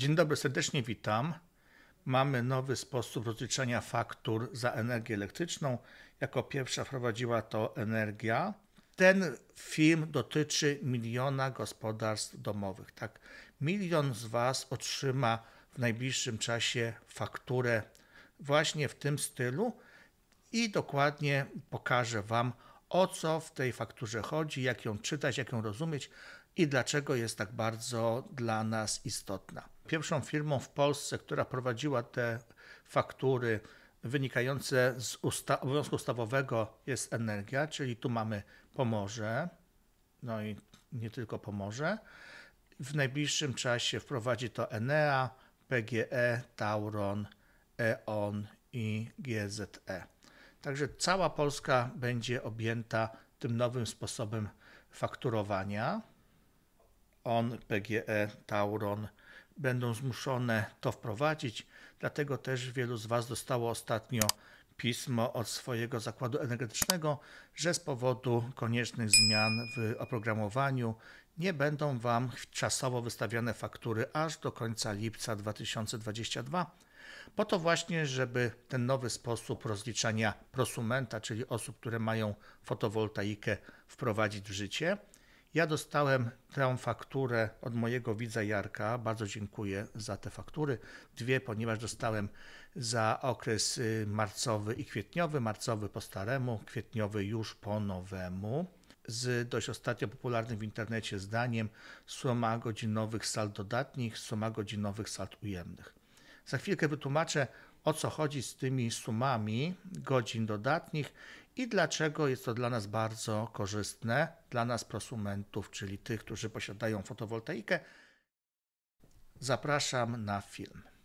Dzień dobry, serdecznie witam. Mamy nowy sposób rozliczania faktur za energię elektryczną. Jako pierwsza wprowadziła to energia. Ten film dotyczy miliona gospodarstw domowych. Tak, milion z Was otrzyma w najbliższym czasie fakturę właśnie w tym stylu i dokładnie pokażę Wam, o co w tej fakturze chodzi, jak ją czytać, jak ją rozumieć i dlaczego jest tak bardzo dla nas istotna. Pierwszą firmą w Polsce, która prowadziła te faktury wynikające z usta obowiązku ustawowego jest energia, czyli tu mamy Pomorze, no i nie tylko Pomorze. W najbliższym czasie wprowadzi to Enea, PGE, Tauron, E.ON i GZE. Także cała Polska będzie objęta tym nowym sposobem fakturowania. ON, PGE, Tauron będą zmuszone to wprowadzić, dlatego też wielu z Was dostało ostatnio pismo od swojego zakładu energetycznego, że z powodu koniecznych zmian w oprogramowaniu nie będą Wam czasowo wystawiane faktury aż do końca lipca 2022 po to właśnie, żeby ten nowy sposób rozliczania prosumenta, czyli osób, które mają fotowoltaikę, wprowadzić w życie. Ja dostałem tę fakturę od mojego widza Jarka. Bardzo dziękuję za te faktury. Dwie, ponieważ dostałem za okres y, marcowy i kwietniowy. Marcowy po staremu, kwietniowy już po nowemu. Z dość ostatnio popularnym w internecie zdaniem suma godzinowych sal dodatnich, suma godzinowych sal ujemnych. Za chwilkę wytłumaczę, o co chodzi z tymi sumami godzin dodatnich i dlaczego jest to dla nas bardzo korzystne, dla nas prosumentów, czyli tych, którzy posiadają fotowoltaikę. Zapraszam na film.